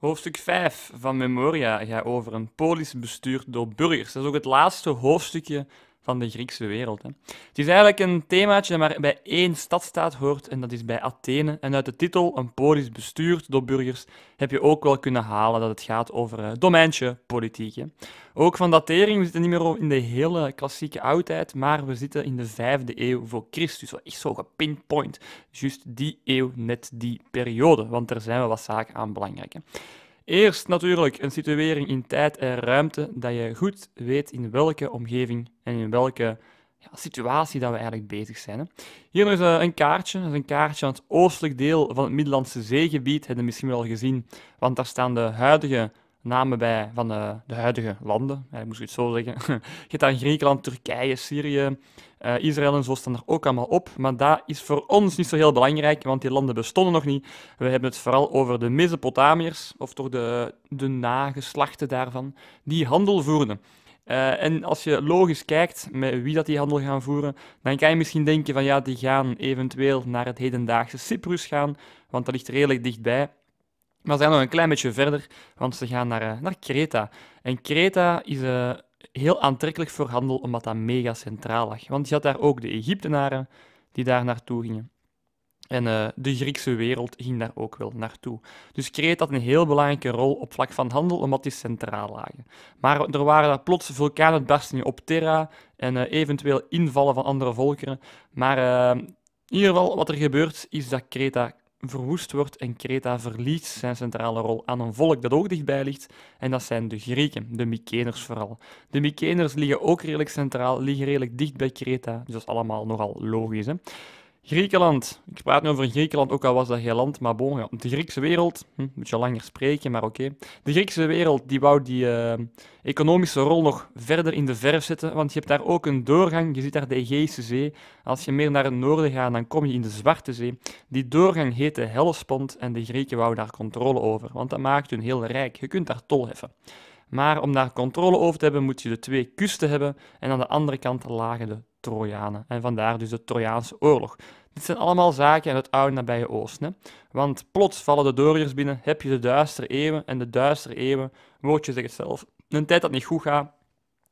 Hoofdstuk 5 van Memoria gaat over een polis bestuurd door burgers. Dat is ook het laatste hoofdstukje van de Griekse wereld. Hè. Het is eigenlijk een themaatje dat maar bij één stadstaat hoort en dat is bij Athene. En uit de titel Een polis bestuurd door burgers heb je ook wel kunnen halen dat het gaat over uh, domeintje politiek. Ook van datering, we zitten niet meer in de hele klassieke oudheid, maar we zitten in de vijfde eeuw voor Christus. Echt zo gepinpoint. Juist die eeuw, net die periode, want er zijn wel wat zaken aan belangrijk. Hè. Eerst natuurlijk een situering in tijd en ruimte, dat je goed weet in welke omgeving en in welke ja, situatie dat we eigenlijk bezig zijn. Hè. Hier nog eens eh, een kaartje, dat is een kaartje aan het oostelijk deel van het Middellandse zeegebied, hebben misschien wel gezien, want daar staan de huidige namen bij van de, eh, de huidige landen. ik moest het zo zeggen. Je hebt daar Griekenland, Turkije, Syrië, eh, Israël en zo staan er ook allemaal op. Maar dat is voor ons niet zo heel belangrijk, want die landen bestonden nog niet. We hebben het vooral over de Mesopotamiërs, of toch de, de nageslachten daarvan, die handel voerden. Eh, en als je logisch kijkt met wie dat die handel gaan voeren, dan kan je misschien denken van ja, die gaan eventueel naar het hedendaagse Cyprus gaan, want dat ligt redelijk dichtbij. Maar ze gaan nog een klein beetje verder, want ze gaan naar, eh, naar Creta. En Creta is eh, heel aantrekkelijk voor handel, omdat dat mega centraal lag. Want je had daar ook de Egyptenaren die daar naartoe gingen. En eh, de Griekse wereld ging daar ook wel naartoe. Dus Creta had een heel belangrijke rol op vlak van handel, omdat die centraal lagen. Maar er waren daar plots vulkaanuitbarstingen op Terra en eventueel invallen van andere volkeren. Maar in ieder geval, wat er gebeurt, is dat Creta verwoest wordt en Kreta verliest zijn centrale rol aan een volk dat ook dichtbij ligt, en dat zijn de Grieken, de Mykeners vooral. De Mykeners liggen ook redelijk centraal, liggen redelijk dicht bij Kreta, dus dat is allemaal nogal logisch. Hè? Griekenland. Ik praat nu over Griekenland, ook al was dat geen land, maar bon, ja. de Griekse wereld, hm, moet je langer spreken, maar oké. De Griekse wereld die wou die eh, economische rol nog verder in de verf zetten, want je hebt daar ook een doorgang, je ziet daar de Egeïsche Zee. Als je meer naar het noorden gaat, dan kom je in de Zwarte Zee. Die doorgang heet de Hellespont en de Grieken wou daar controle over, want dat maakt hun heel rijk. Je kunt daar tol heffen. Maar om daar controle over te hebben, moet je de twee kusten hebben en aan de andere kant lagen de Trojanen. En vandaar dus de Trojaanse oorlog. Dit zijn allemaal zaken uit het oude nabije oosten. Want plots vallen de Doriërs binnen, heb je de duistere eeuwen. En de duistere eeuwen, woordje zegt het zelf, een tijd dat niet goed gaat,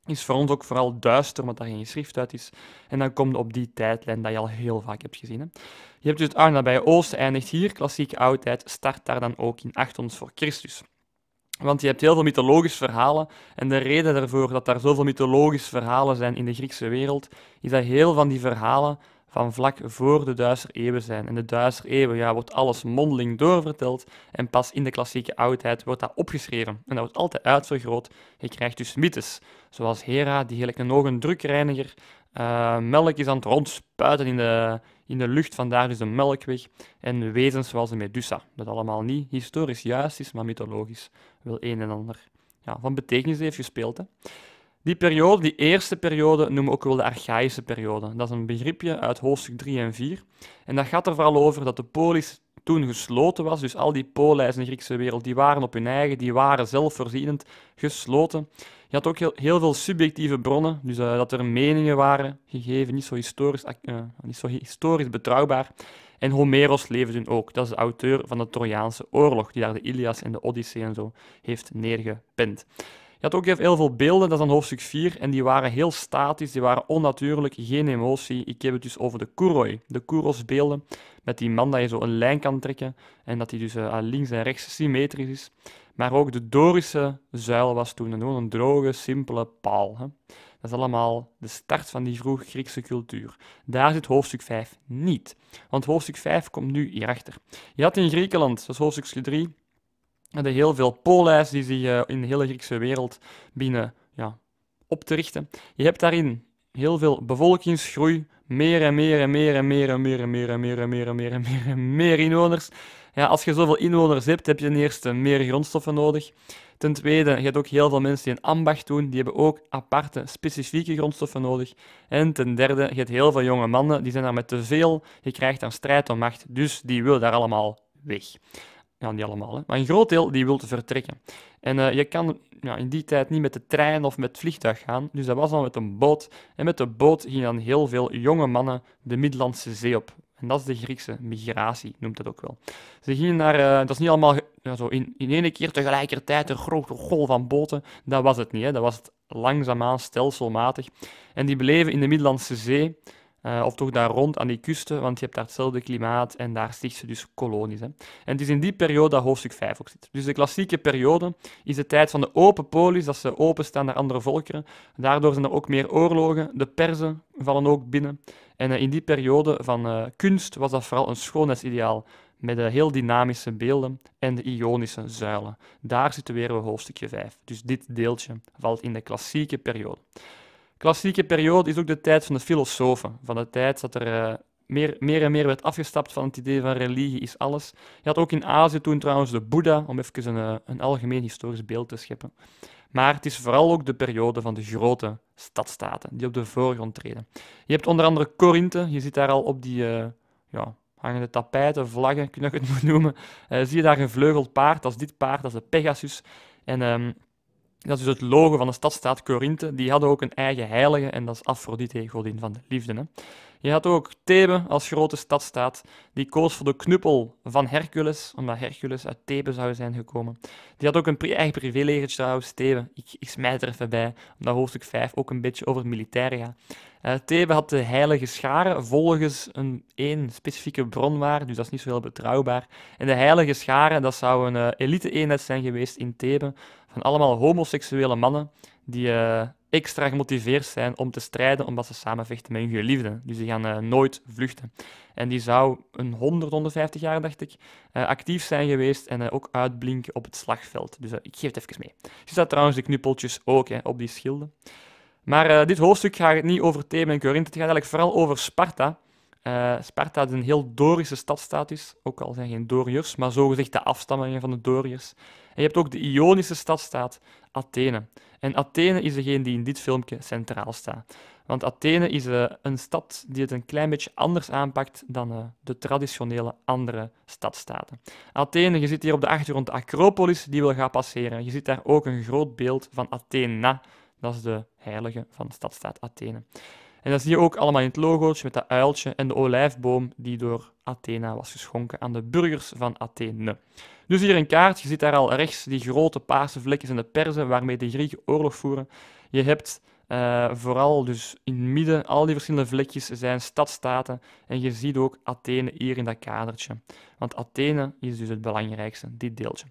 is voor ons ook vooral duister, omdat daar geen schrift uit is. En dan komt op die tijdlijn dat je al heel vaak hebt gezien. Hè? Je hebt dus het oude nabije oosten, eindigt hier, klassieke oudheid, start daar dan ook in 800 voor Christus. Want je hebt heel veel mythologische verhalen. En de reden daarvoor dat daar zoveel mythologische verhalen zijn in de Griekse wereld, is dat heel van die verhalen van vlak voor de duister eeuwen zijn. En de duister eeuwen ja, wordt alles mondeling doorverteld en pas in de klassieke oudheid wordt dat opgeschreven. En dat wordt altijd uitvergroot. Je krijgt dus mythes, zoals Hera, die eigenlijk nog een drukreiniger eh, melk is aan het rondspuiten in de, in de lucht, vandaar dus de melkweg. En wezens zoals de Medusa. Dat allemaal niet historisch juist is, maar mythologisch wel een en ander ja, van betekenis heeft gespeeld. Hè. Die periode, die eerste periode, noemen we ook wel de archaïsche periode. Dat is een begripje uit hoofdstuk 3 en 4. En dat gaat er vooral over dat de polis toen gesloten was. Dus al die polijs in de Griekse wereld, die waren op hun eigen, die waren zelfvoorzienend gesloten. Je had ook heel, veel subjectieve bronnen, dus eh, dat er meningen waren gegeven, niet zo historisch, eh, niet zo historisch betrouwbaar. En Homeros leefde toen ook. Dat is de auteur van de Trojaanse oorlog, die daar de Ilias en de Odyssee en zo heeft neergepend je had ook heel veel beelden, dat is dan hoofdstuk 4, en die waren heel statisch, die waren onnatuurlijk, geen emotie. Ik heb het dus over de kouroi, de Kuros met die man dat je zo een lijn kan trekken en dat die dus eh, aan links en rechts symmetrisch is. Maar ook de Dorische zuil was toen gewoon een droge, simpele paal. Hè. Dat is allemaal de start van die vroeg Griekse cultuur. Daar zit hoofdstuk 5 niet. Want hoofdstuk 5 komt nu hierachter. Je had in Griekenland, dat is hoofdstuk 3, de heel veel polijs die zich in de hele Griekse wereld binnen ja, op te richten. Je hebt daarin heel veel bevolkingsgroei, meer en meer en meer en meer en meer en meer en meer en meer en meer en meer inwoners. Ja, als je zoveel inwoners hebt, heb je ten eerste meer grondstoffen nodig. Ten tweede, je hebt ook heel veel mensen die een ambacht doen, die hebben ook aparte, specifieke grondstoffen nodig. En ten derde, je hebt heel veel jonge mannen, die zijn daar met te veel, je krijgt dan strijd om macht, dus die willen daar allemaal weg ja, niet allemaal, hè, maar een groot deel die wilde vertrekken. En eh, je kan ja, in die tijd niet met de trein of met het vliegtuig gaan, dus dat was dan met een boot. En met de boot gingen dan heel veel jonge mannen de Middellandse Zee op. En dat is de Griekse migratie, noemt dat ook wel. Ze gingen naar, eh, dat is niet allemaal zo in, in één keer tegelijkertijd een grote golf van boten. Dat was het niet, hè. dat was het langzaamaan, stelselmatig. En die beleven in de Middellandse Zee eh, of toch daar rond aan die kusten, want je hebt daar hetzelfde klimaat en daar sticht ze dus kolonies. Hè. En het is in die periode dat hoofdstuk 5 ook zit. Dus de klassieke periode is de tijd van de open polis, dat ze openstaan naar andere volkeren. Daardoor zijn er ook meer oorlogen, de Perzen vallen ook binnen. En eh, in die periode van eh, kunst was dat vooral een schoonheidsideaal met heel dynamische beelden en de ionische zuilen. Daar situeren we hoofdstukje 5. Dus dit deeltje valt in de klassieke periode. Klassieke periode is ook de tijd van de filosofen. Van de tijd dat er eh, meer, meer en meer werd afgestapt van het idee van religie is alles. Je had ook in Azië toen trouwens de Boeddha, om even een, eh, een algemeen historisch beeld te scheppen. Maar het is vooral ook de periode van de grote stadstaten die op de voorgrond treden. Je hebt onder andere Korinthe, je ziet daar al op die eh, ja, hangende tapijten, vlaggen, kun je het moet noemen. zie je daar een vleugeld paard, als dit paard, dat is de Pegasus. En ehm, dat is dus het logo van de stadstaat Corinthe. Die hadden ook een eigen heilige en dat is Afrodite, godin van de liefde. Hè? Je had ook Thebe als grote stadstaat. Die koos voor de knuppel van Hercules, omdat Hercules uit Thebe zou zijn gekomen. Die had ook een eigen privélegertje trouwens, Thebe. Ik, ik smijt er even bij, omdat hoofdstuk 5 ook een beetje over het militair gaat. Uh, eh, Thebe had de heilige scharen volgens een één specifieke bron waar, dus dat is niet zo heel betrouwbaar. En de heilige scharen, dat zou een eh, elite-eenheid zijn geweest in Thebe van allemaal homoseksuele mannen die eh, extra gemotiveerd zijn om te strijden omdat ze samen vechten met hun geliefden. Dus die gaan nooit vluchten. En die zou een 100, 150 jaar, dacht ik, actief zijn geweest en ook uitblinken op het slagveld. Dus ik geef het even mee. Je ziet trouwens de knuppeltjes ook hè, op die schilden. Maar eh, dit hoofdstuk gaat niet over Thebe en Corinth, Het gaat eigenlijk vooral over Sparta. Eh, Sparta is een heel Dorische stadstatus. Ook al zijn geen Doriërs, maar zogezegd de afstammingen van de Doriërs. En je hebt ook de Ionische stadstaat Athene. En Athene is degene die in dit filmpje centraal staat. Want Athene is eh, een stad die het een klein beetje anders aanpakt dan de traditionele andere stadstaten. Athene, je ziet hier op de achtergrond de Acropolis, die wil gaan passeren. Je ziet daar ook een groot beeld van Athena, dat is de heilige van de stadstaat Athene. En dat zie je ook allemaal in het logootje met dat uiltje en de olijfboom die door Athena was geschonken aan de burgers van Athene. Dus hier een kaart, je ziet daar al rechts die grote paarse vlekjes in de persen waarmee de Grieken oorlog voeren. Je hebt eh, vooral dus in het midden, al die verschillende vlekjes zijn stadstaten en je ziet ook Athene hier in dat kadertje. Want Athene is dus het belangrijkste, dit deeltje.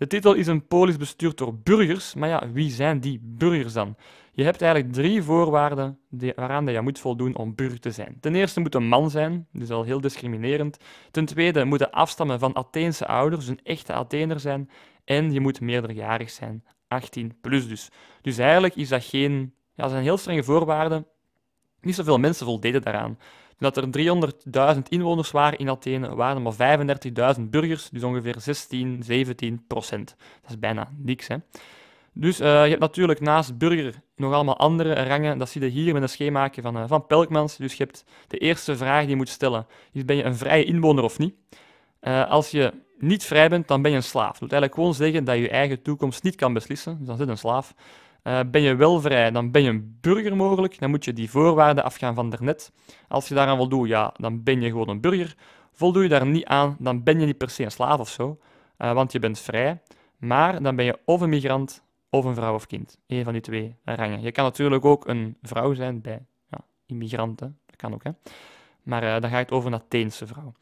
De titel is een polis bestuurd door burgers, maar ja, wie zijn die burgers dan? Je hebt eigenlijk drie voorwaarden waaraan je moet voldoen om burger te zijn. Ten eerste moet een man zijn, dus al heel discriminerend. Ten tweede moeten afstammen van Atheense ouders, een echte Athener zijn. En je moet meerderjarig zijn, 18 plus dus. Dus eigenlijk is dat geen, ja, zijn heel strenge voorwaarden. Niet zoveel mensen voldeden daaraan dat er 300.000 inwoners waren in Athene, waren er maar 35.000 burgers, dus ongeveer 16, 17 procent. Dat is bijna niks, hè. Dus eh, je hebt natuurlijk naast burger nog allemaal andere rangen. Dat zie je hier met een schema van, eh, van Pelkmans. Dus je hebt de eerste vraag die je moet stellen, is ben je een vrije inwoner of niet? Eh, als je niet vrij bent, dan ben je een slaaf. Dat wil eigenlijk gewoon zeggen dat je je eigen toekomst niet kan beslissen. Dus dan zit een slaaf. Eh, ben je wel vrij, dan ben je een burger mogelijk. Dan moet je die voorwaarden afgaan van daarnet. Als je daaraan voldoet, ja, dan ben je gewoon een burger. Voldoe je daar niet aan, dan ben je niet per se een slaaf of zo. Eh, want je bent vrij. Maar dan ben je of een migrant of een vrouw of kind. Eén van die twee rangen. Je kan natuurlijk ook een vrouw zijn bij ja, immigranten. Dat kan ook, hè. Maar eh, dan ga je het over een Atheense vrouw.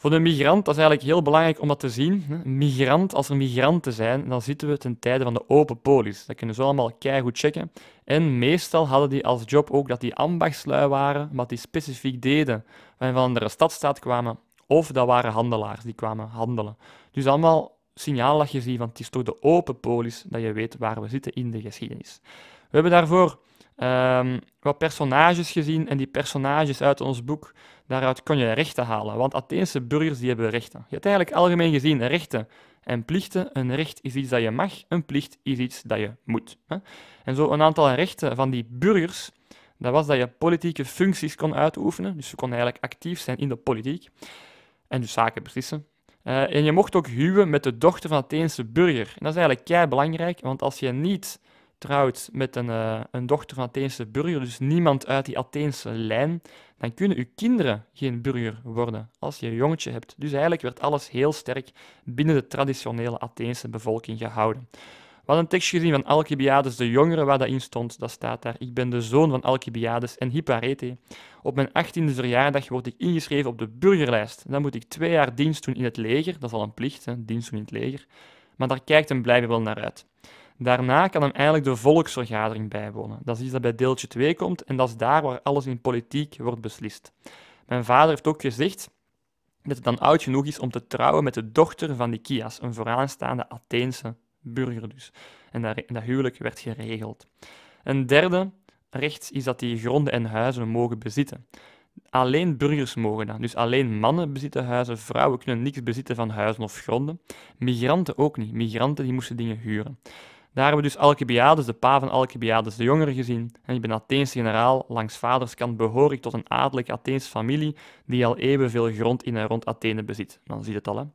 Voor de migrant dat is eigenlijk heel belangrijk om dat te zien. migrant, als er migranten zijn, dan zitten we ten tijde van de open polis. Dat kunnen ze allemaal keihard checken. En meestal hadden die als job ook dat die ambachtslui waren, wat die specifiek deden, van een andere stadstaat kwamen. Of dat waren handelaars die kwamen handelen. Dus allemaal signaal dat je ziet, want het is door de open polis dat je weet waar we zitten in de geschiedenis. We hebben daarvoor ehm, wat personages gezien en die personages uit ons boek Daaruit kon je rechten halen, want Atheense burgers die hebben rechten. Je hebt eigenlijk algemeen gezien rechten en plichten. Een recht is iets dat je mag, een plicht is iets dat je moet. En zo een aantal rechten van die burgers, dat was dat je politieke functies kon uitoefenen. Dus je kon eigenlijk actief zijn in de politiek en dus zaken beslissen. Eh, en je mocht ook huwen met de dochter van Atheense burger. En dat is eigenlijk kei belangrijk, want als je niet trouwt met een, eh, een dochter van Atheense burger, dus niemand uit die Atheense lijn, dan kunnen uw kinderen geen burger worden als je een jongetje hebt. Dus eigenlijk werd alles heel sterk binnen de traditionele Atheense bevolking gehouden. We hadden een tekstje gezien van Alcibiades de Jongere, waar dat in stond. Dat staat daar. Ik ben de zoon van Alcibiades en Hipparete. Op mijn 18e verjaardag word ik ingeschreven op de burgerlijst. Dan moet ik twee jaar dienst doen in het leger. Dat is al een plicht, hè? dienst doen in het leger. Maar daar kijkt hem blijven wel naar uit. Daarna kan hem eigenlijk de volksvergadering bijwonen. Dat is iets dat bij deeltje 2 komt en dat is daar waar alles in politiek wordt beslist. Mijn vader heeft ook gezegd dat het dan oud genoeg is om te trouwen met de dochter van Nikias, een vooraanstaande Atheense burger dus. En dat, dat huwelijk werd geregeld. Een derde recht is dat die gronden en huizen mogen bezitten. Alleen burgers mogen dat. Dus alleen mannen bezitten huizen, vrouwen kunnen niks bezitten van huizen of gronden. Migranten ook niet. Migranten die moesten dingen huren. Daar hebben we dus Alcibiades, de pa van Alcibiades de Jongere, gezien. En die bent Atheense generaal, langs vaderskant ik tot een adellijke Atheense familie, die al eeuwen veel grond in en rond Athene bezit. Dan zie je het al,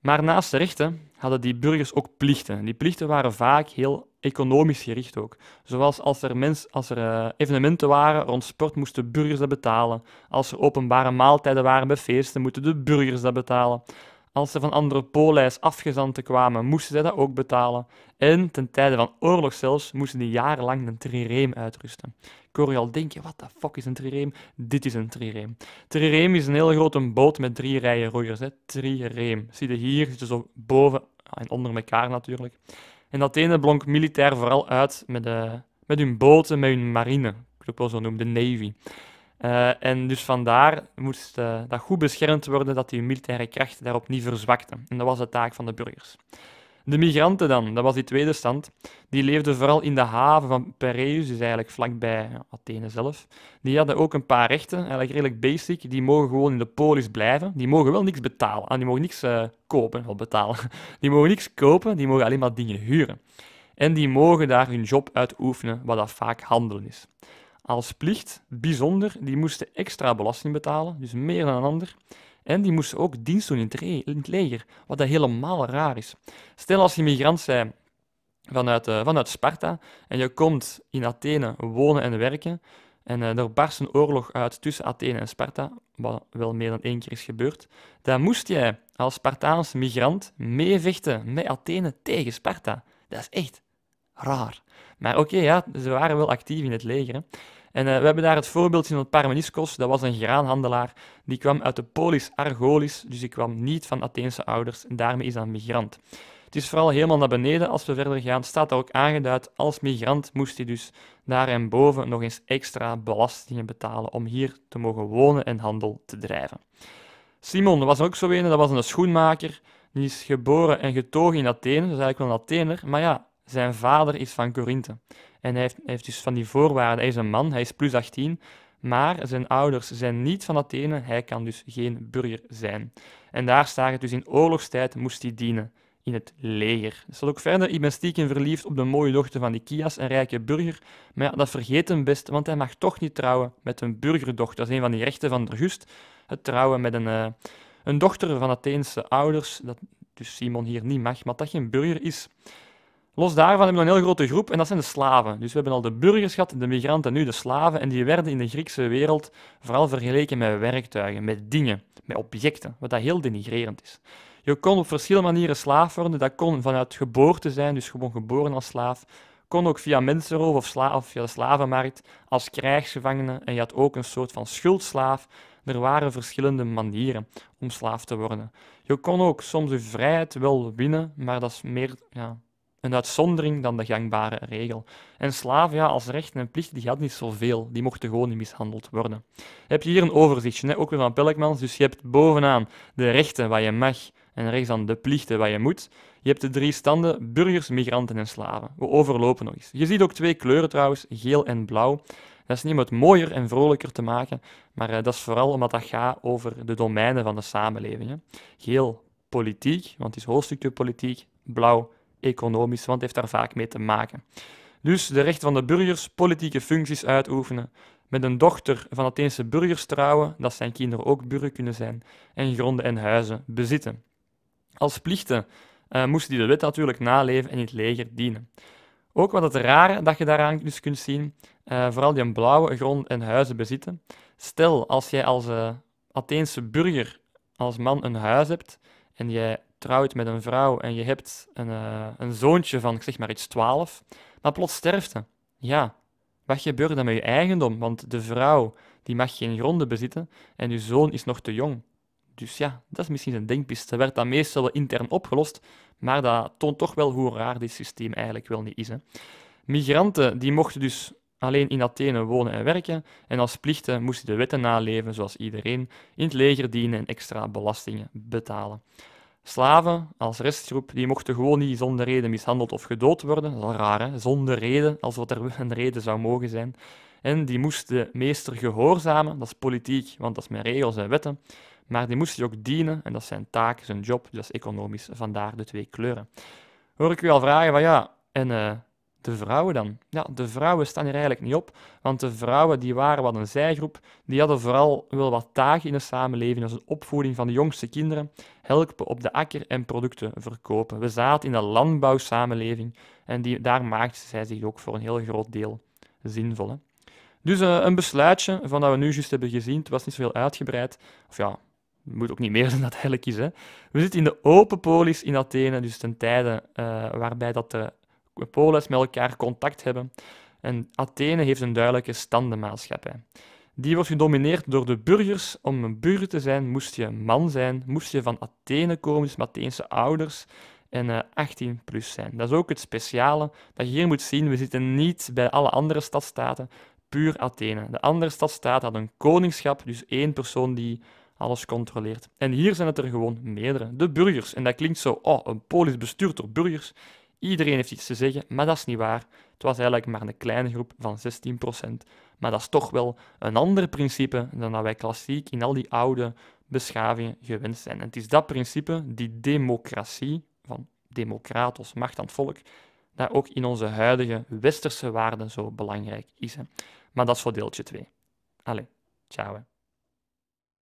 Maar naast de rechten hadden die burgers ook plichten. Die plichten waren vaak heel economisch gericht ook. Zoals als er, mens, als er eh, evenementen waren rond sport, moesten burgers dat betalen. Als er openbare maaltijden waren bij feesten, moeten de burgers dat betalen. Als ze van andere Polijs afgezanten kwamen, moesten zij dat ook betalen. En ten tijde van oorlog zelfs moesten die jarenlang een trireem uitrusten. Ik hoor je al denken, wat de fuck is een trireem? Dit is een trireem. Trireem is een hele grote boot met drie rijen roeiers. Hè? Trireem. Zie je hier, zitten zo boven ah, en onder elkaar natuurlijk. En dat ene blonk militair vooral uit met, eh, met hun boten, met hun marine. Ik het ook wel zo noemen, de navy. Eh, en dus vandaar moest eh, dat goed beschermd worden dat die militaire krachten daarop niet verzwakten. En dat was de taak van de burgers. De migranten dan, dat was die tweede stand, die leefden vooral in de haven van Piraeus, dus eigenlijk vlakbij Athene zelf. Die hadden ook een paar rechten, eigenlijk redelijk basic, die mogen gewoon in de polis blijven. Die mogen wel niks betalen, ah, die mogen niks eh, kopen, of betalen. Die mogen niks kopen, die mogen alleen maar dingen huren. En die mogen daar hun job uitoefenen, wat dat vaak handelen is als plicht, bijzonder, die moesten extra belasting betalen, dus meer dan een ander. En die moesten ook dienst doen in het, leger, wat dat helemaal raar is. Stel als je migrant bent vanuit, eh, vanuit Sparta en je komt in Athene wonen en werken, en eh, er barst een oorlog uit tussen Athene en Sparta, wat wel meer dan één keer is gebeurd, dan moest jij als Spartaanse migrant meevechten met Athene tegen Sparta. Dat is echt raar. Maar oké, ja, ze waren wel actief in het leger. Hè. En eh, we hebben daar het voorbeeldje van Parmeniscos. dat was een graanhandelaar. Die kwam uit de polis Argolis, dus die kwam niet van Atheense ouders en daarmee is hij een migrant. Het is vooral helemaal naar beneden als we verder gaan. Staat daar ook aangeduid, als migrant moest hij dus daar en boven nog eens extra belastingen betalen om hier te mogen wonen en handel te drijven. Simon was ook zo een, dat was een schoenmaker. Die is geboren en getogen in Athene, dus eigenlijk wel een Athener, maar ja, zijn vader is van Korinthe. En hij heeft, heeft dus van die voorwaarden. Hij is een man, hij is plus 18. Maar zijn ouders zijn niet van Athene, hij kan dus geen burger zijn. En daar staat het dus in oorlogstijd moest hij dienen in het leger. Het staat ook verder, ik ben stiekem verliefd op de mooie dochter van Kias, een rijke burger. Maar ja, dat vergeet hem best, want hij mag toch niet trouwen met een burgerdochter. Dat is een van die rechten van august. het trouwen met een, eh, een dochter van Atheense ouders. Dat dus Simon hier niet mag, maar dat geen burger is. Los daarvan hebben we een heel grote groep en dat zijn de slaven. Dus we hebben al de burgers gehad, de migranten, en nu de slaven. En die werden in de Griekse wereld vooral vergeleken met werktuigen, met dingen, met objecten, wat dat heel denigrerend is. Je kon op verschillende manieren slaaf worden. Dat kon vanuit geboorte zijn, dus gewoon geboren als slaaf. Kon ook via mensenroof of, via de slavenmarkt als krijgsgevangene. En je had ook een soort van schuldslaaf. Er waren verschillende manieren om slaaf te worden. Je kon ook soms je vrijheid wel winnen, maar dat is meer ja, een uitzondering dan de gangbare regel. En slaven, ja, als rechten en plichten, die hadden niet zoveel. Die mochten gewoon niet mishandeld worden. heb je hier een overzichtje, hè? ook weer van Pelkmans. Dus je hebt bovenaan de rechten waar je mag en rechts dan de plichten waar je moet. Je hebt de drie standen, burgers, migranten en slaven. We overlopen nog eens. Je ziet ook twee kleuren trouwens, geel en blauw. Dat is niet om het mooier en vrolijker te maken, maar eh, dat is vooral omdat dat gaat over de domeinen van de samenleving. Geel, politiek, want het is hoofdstukje politiek. Blauw, economisch, want het heeft daar vaak mee te maken. Dus de rechten van de burgers, politieke functies uitoefenen, met een dochter van Atheense burgers trouwen, dat zijn kinderen ook burger kunnen zijn, en gronden en huizen bezitten. Als plichten eh, moesten die de wet natuurlijk naleven en in het leger dienen. Ook wat het rare dat je daaraan dus kunt zien, eh, vooral die een blauwe grond en huizen bezitten. Stel, als jij als uh, Atheense burger, als man, een huis hebt en jij trouwt met een vrouw en je hebt een, eh, een zoontje van, ik zeg maar iets, 12, maar plots sterft Ja, wat gebeurt dan met je eigendom? Want de vrouw die mag geen gronden bezitten en je zoon is nog te jong. Dus ja, dat is misschien een denkpiste. Werd dan meestal intern opgelost, maar dat toont toch wel hoe raar dit systeem eigenlijk wel niet is. Hè. Migranten die mochten dus alleen in Athene wonen en werken en als plichten moesten de wetten naleven zoals iedereen, in het leger dienen en extra belastingen betalen. Slaven als restgroep, die mochten gewoon niet zonder reden mishandeld of gedood worden. Dat is al raar, hè? zonder reden, als wat er een reden zou mogen zijn. En die moesten de meester gehoorzamen, dat is politiek, want dat is met regels en wetten. Maar die moesten je ook dienen, en dat is zijn taak, zijn job, dat is economisch, vandaar de twee kleuren. Hoor ik u al vragen van ja, en eh, de vrouwen dan? Ja, de vrouwen staan hier eigenlijk niet op, want de vrouwen die waren wat een zijgroep, die hadden vooral wel wat taken in de samenleving, als een opvoeding van de jongste kinderen, helpen op de akker en producten verkopen. We zaten in de landbouwsamenleving en die, daar maakten zij zich ook voor een heel groot deel zinvol. Hè? Dus eh, een besluitje van dat we nu juist hebben gezien, het was niet zo heel uitgebreid, of ja, moet ook niet meer zijn dat eigenlijk is. Hè. We zitten in de open polis in Athene, dus ten tijde eh, waarbij dat de polis met elkaar contact hebben. En Athene heeft een duidelijke standenmaatschappij. Die wordt gedomineerd door de burgers. Om een burger te zijn moest je een man zijn, moest je van Athene komen, dus Atheense ouders, en 18 eh, plus zijn. Dat is ook het speciale dat je hier moet zien. We zitten niet bij alle andere stadstaten, puur Athene. De andere stadstaten had een koningschap, dus één persoon die alles controleert. En hier zijn het er gewoon meerdere, de burgers. En dat klinkt zo, oh, een polis bestuurd door burgers. Iedereen heeft iets te zeggen, maar dat is niet waar. Het was eigenlijk maar een kleine groep van 16%. Maar dat is toch wel een ander principe dan dat wij klassiek in al die oude beschavingen gewend zijn. En het is dat principe, die democratie, van democratos, macht aan het volk, dat ook in onze huidige westerse waarden zo belangrijk is. Maar dat is voor deeltje 2. Allee, ciao.